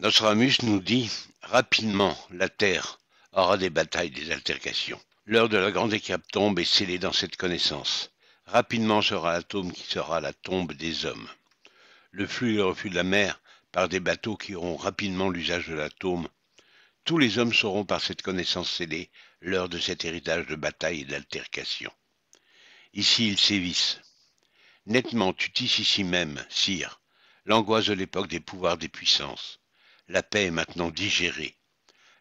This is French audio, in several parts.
Nostramus nous dit Rapidement, la terre aura des batailles, des altercations. L'heure de la grande écape-tombe est scellée dans cette connaissance. Rapidement sera l'atome qui sera la tombe des hommes. Le flux et le reflux de la mer par des bateaux qui auront rapidement l'usage de l'atome. Tous les hommes sauront par cette connaissance scellée l'heure de cet héritage de batailles et d'altercations. Ici, ils sévissent. Nettement, tu tisses ici même, sire, l'angoisse de l'époque des pouvoirs des puissances. La paix est maintenant digérée.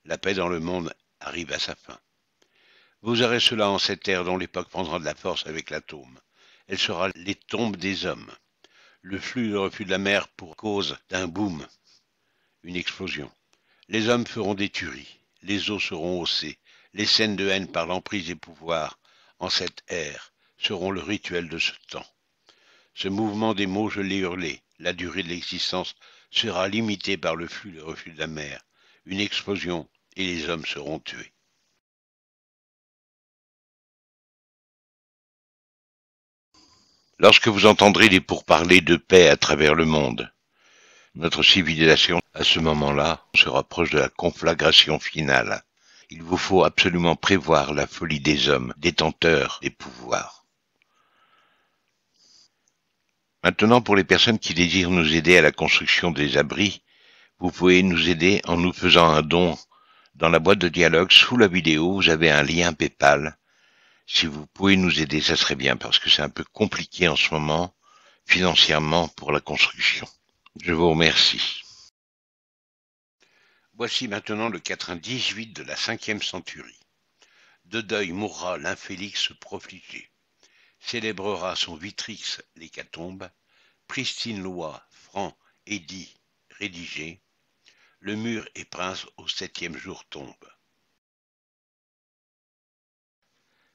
La paix dans le monde arrive à sa fin. Vous aurez cela en cette ère dont l'époque prendra de la force avec l'atome. Elle sera les tombes des hommes. Le flux de refus de la mer pour cause d'un boom, une explosion. Les hommes feront des tueries, les eaux seront haussées, les scènes de haine par l'emprise des pouvoirs en cette ère seront le rituel de ce temps. Ce mouvement des mots, je l'ai hurlé, la durée de l'existence sera limitée par le flux reflux de la mer. Une explosion et les hommes seront tués. Lorsque vous entendrez les pourparlers de paix à travers le monde, notre civilisation, à ce moment-là, se rapproche de la conflagration finale. Il vous faut absolument prévoir la folie des hommes, détenteurs des pouvoirs. Maintenant, pour les personnes qui désirent nous aider à la construction des abris, vous pouvez nous aider en nous faisant un don. Dans la boîte de dialogue, sous la vidéo, vous avez un lien PayPal. Si vous pouvez nous aider, ça serait bien parce que c'est un peu compliqué en ce moment financièrement pour la construction. Je vous remercie. Voici maintenant le 98 de la cinquième centurie. De deuil mourra l'infélix profligé célébrera son Vitrix l'hécatombe, pristine loi, franc, édit, rédigé, le mur et prince au septième jour tombe.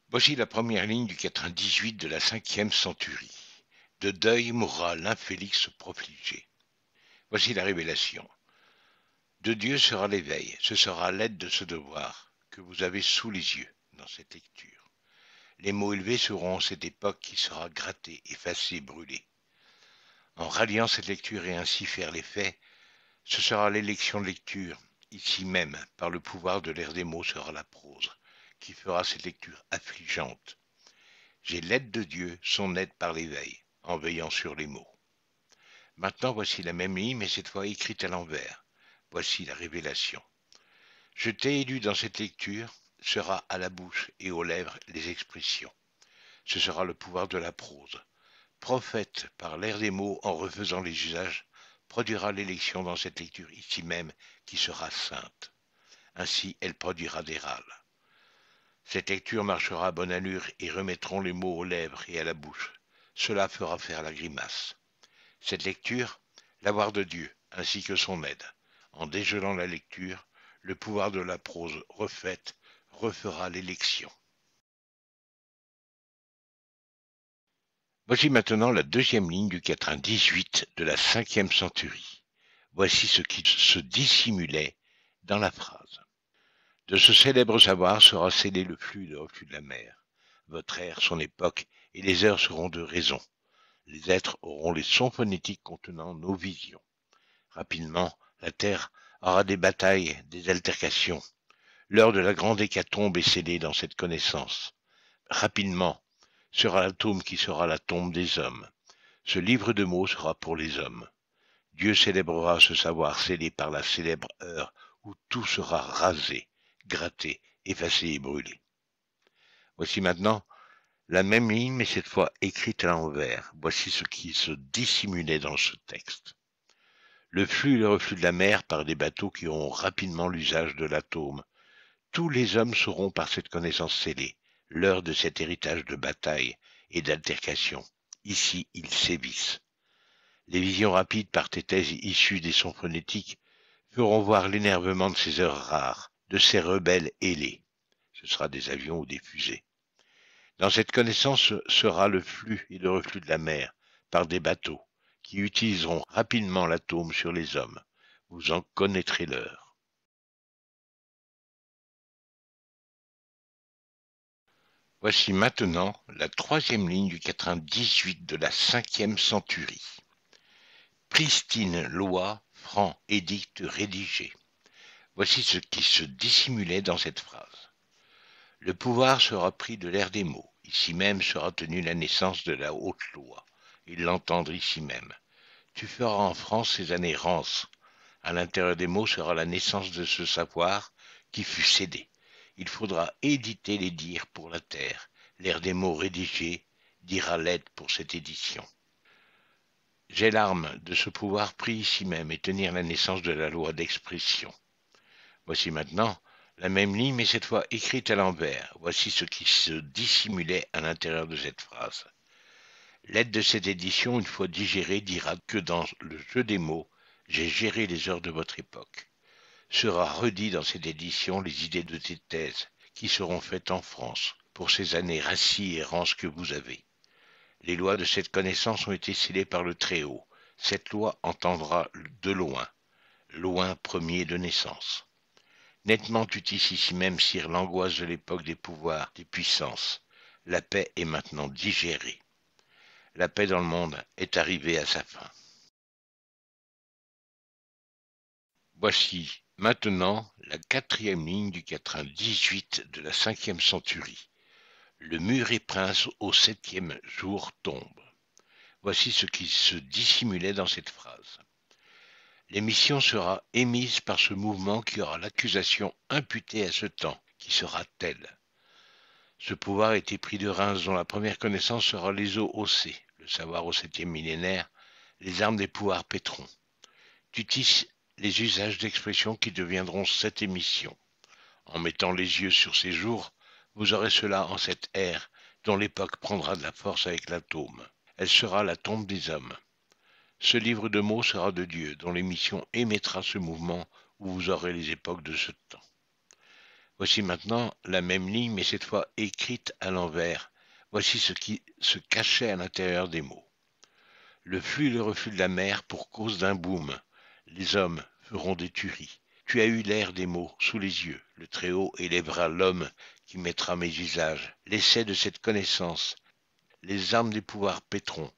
Voici la première ligne du 98 de la cinquième centurie. De deuil mourra l'infélix profligé. Voici la révélation. De Dieu sera l'éveil, ce sera l'aide de ce devoir que vous avez sous les yeux dans cette lecture les mots élevés seront cette époque qui sera grattée, effacée, brûlée. En ralliant cette lecture et ainsi faire les faits, ce sera l'élection de lecture. Ici même, par le pouvoir de l'air des mots, sera la prose, qui fera cette lecture affligeante. J'ai l'aide de Dieu, son aide par l'éveil, en veillant sur les mots. Maintenant voici la même ligne, mais cette fois écrite à l'envers. Voici la révélation. Je t'ai élu dans cette lecture, sera à la bouche et aux lèvres les expressions. Ce sera le pouvoir de la prose. Prophète, par l'air des mots, en refaisant les usages, produira l'élection dans cette lecture ici même qui sera sainte. Ainsi elle produira des râles. Cette lecture marchera à bonne allure et remettront les mots aux lèvres et à la bouche. Cela fera faire la grimace. Cette lecture, l'avoir de Dieu, ainsi que son aide. En dégelant la lecture, le pouvoir de la prose refaite refera l'élection. Voici maintenant la deuxième ligne du 98 de la cinquième centurie. Voici ce qui se dissimulait dans la phrase. De ce célèbre savoir sera scellé le flux de reflux de la mer. Votre ère, son époque, et les heures seront de raison. Les êtres auront les sons phonétiques contenant nos visions. Rapidement, la terre aura des batailles, des altercations, L'heure de la grande hécatombe est scellée dans cette connaissance. Rapidement sera la tombe qui sera la tombe des hommes. Ce livre de mots sera pour les hommes. Dieu célébrera ce savoir scellé par la célèbre heure où tout sera rasé, gratté, effacé et brûlé. Voici maintenant la même ligne, mais cette fois écrite à l'envers. Voici ce qui se dissimulait dans ce texte. Le flux et le reflux de la mer par des bateaux qui ont rapidement l'usage de l'atome, tous les hommes sauront par cette connaissance scellée l'heure de cet héritage de bataille et d'altercation. Ici, ils sévissent. Les visions rapides par tes issues des sons phonétiques feront voir l'énervement de ces heures rares, de ces rebelles ailés. Ce sera des avions ou des fusées. Dans cette connaissance sera le flux et le reflux de la mer par des bateaux qui utiliseront rapidement l'atome sur les hommes. Vous en connaîtrez l'heure. Voici maintenant la troisième ligne du 98 de la cinquième centurie. Pristine loi, franc édict rédigé. Voici ce qui se dissimulait dans cette phrase. Le pouvoir sera pris de l'ère des mots. Ici même sera tenue la naissance de la haute loi. Ils l'entendent ici même. Tu feras en France ces années rances. À l'intérieur des mots sera la naissance de ce savoir qui fut cédé il faudra éditer les dires pour la terre, l'air des mots rédigés, dira l'aide pour cette édition. J'ai l'arme de ce pouvoir pris ici même et tenir la naissance de la loi d'expression. Voici maintenant la même ligne, mais cette fois écrite à l'envers. Voici ce qui se dissimulait à l'intérieur de cette phrase. L'aide de cette édition, une fois digérée, dira que dans le jeu des mots, j'ai géré les heures de votre époque sera redit dans cette édition les idées de tes thèses qui seront faites en France pour ces années racines et rances que vous avez. Les lois de cette connaissance ont été scellées par le Très-Haut. Cette loi entendra de loin, loin premier de naissance. Nettement tu tisses ici même, sire, l'angoisse de l'époque des pouvoirs, des puissances. La paix est maintenant digérée. La paix dans le monde est arrivée à sa fin. Voici Maintenant, la quatrième ligne du quatrain de la cinquième centurie. Le mur et prince au septième jour tombe. Voici ce qui se dissimulait dans cette phrase. L'émission sera émise par ce mouvement qui aura l'accusation imputée à ce temps, qui sera telle. Ce pouvoir était pris de Reims, dont la première connaissance sera les eaux haussées, le savoir au septième millénaire, les armes des pouvoirs pétrons. Tutis les usages d'expression qui deviendront cette émission. En mettant les yeux sur ces jours, vous aurez cela en cette ère dont l'époque prendra de la force avec l'atome. Elle sera la tombe des hommes. Ce livre de mots sera de Dieu, dont l'émission émettra ce mouvement où vous aurez les époques de ce temps. Voici maintenant la même ligne, mais cette fois écrite à l'envers. Voici ce qui se cachait à l'intérieur des mots. Le flux et le reflux de la mer pour cause d'un boom les hommes feront des tueries. Tu as eu l'air des mots sous les yeux. Le Très-Haut élèvera l'homme qui mettra mes visages. L'essai de cette connaissance, les armes des pouvoirs pétront.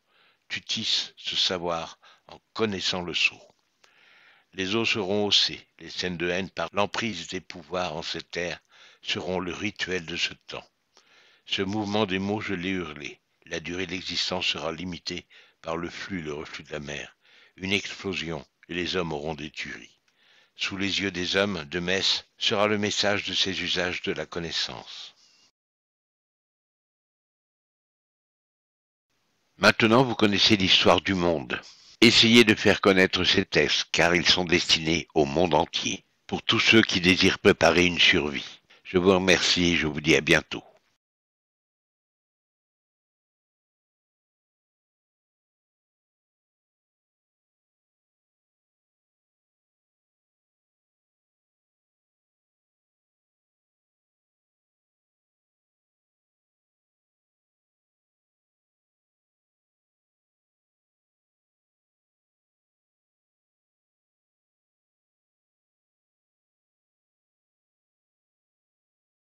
Tu tisses ce savoir en connaissant le sceau. Les eaux seront haussées, les scènes de haine par l'emprise des pouvoirs en cette terre seront le rituel de ce temps. Ce mouvement des mots, je l'ai hurlé. La durée de l'existence sera limitée par le flux, le reflux de la mer. Une explosion, et les hommes auront des tueries. Sous les yeux des hommes de Metz sera le message de ces usages de la connaissance. Maintenant vous connaissez l'histoire du monde. Essayez de faire connaître ces textes car ils sont destinés au monde entier, pour tous ceux qui désirent préparer une survie. Je vous remercie et je vous dis à bientôt.